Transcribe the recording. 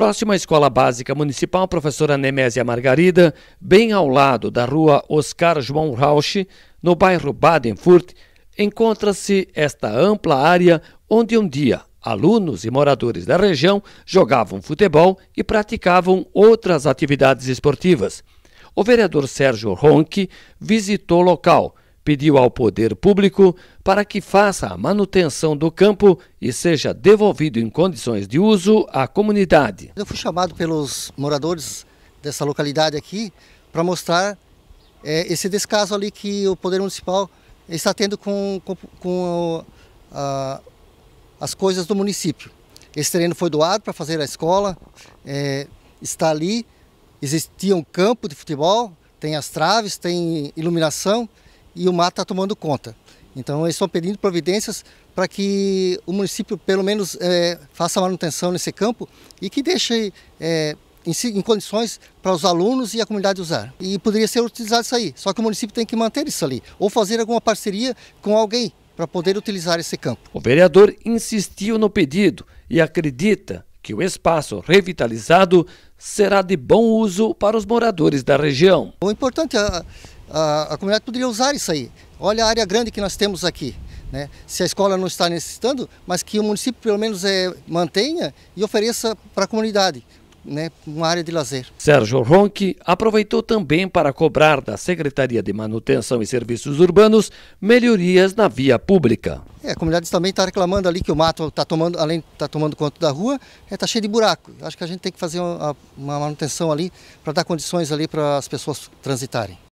Próximo à Escola Básica Municipal, professora Nemésia Margarida, bem ao lado da rua Oscar João Rausch, no bairro Badenfurt, encontra-se esta ampla área onde um dia alunos e moradores da região jogavam futebol e praticavam outras atividades esportivas. O vereador Sérgio Ronck visitou o local pediu ao poder público para que faça a manutenção do campo e seja devolvido em condições de uso à comunidade. Eu fui chamado pelos moradores dessa localidade aqui para mostrar é, esse descaso ali que o poder municipal está tendo com, com, com a, ah, as coisas do município. Esse terreno foi doado para fazer a escola, é, está ali, existia um campo de futebol, tem as traves, tem iluminação, e o mato está tomando conta. Então eles estão pedindo providências para que o município pelo menos é, faça manutenção nesse campo e que deixe é, em, em, condições para os alunos e a comunidade usar. E poderia ser utilizado isso aí, só que o município tem que manter isso ali ou fazer alguma parceria com alguém para poder utilizar esse campo. O vereador insistiu no pedido e acredita que o espaço revitalizado será de bom uso para os moradores da região. O importante é a, a comunidade poderia usar isso aí. Olha a área grande que nós temos aqui. Né? se a escola não está necessitando, mas que o município pelo menos é, mantenha e ofereça para a comunidade. Né, uma área de lazer. Sérgio Ronque aproveitou também para cobrar da Secretaria de Manutenção e Serviços Urbanos melhorias na via pública. É, a comunidade também está reclamando ali que o mato está tomando, além está tomando conta da rua, está é, tá cheio de buraco. Acho que a gente tem que fazer uma, uma manutenção ali para dar condições ali para as pessoas transitarem.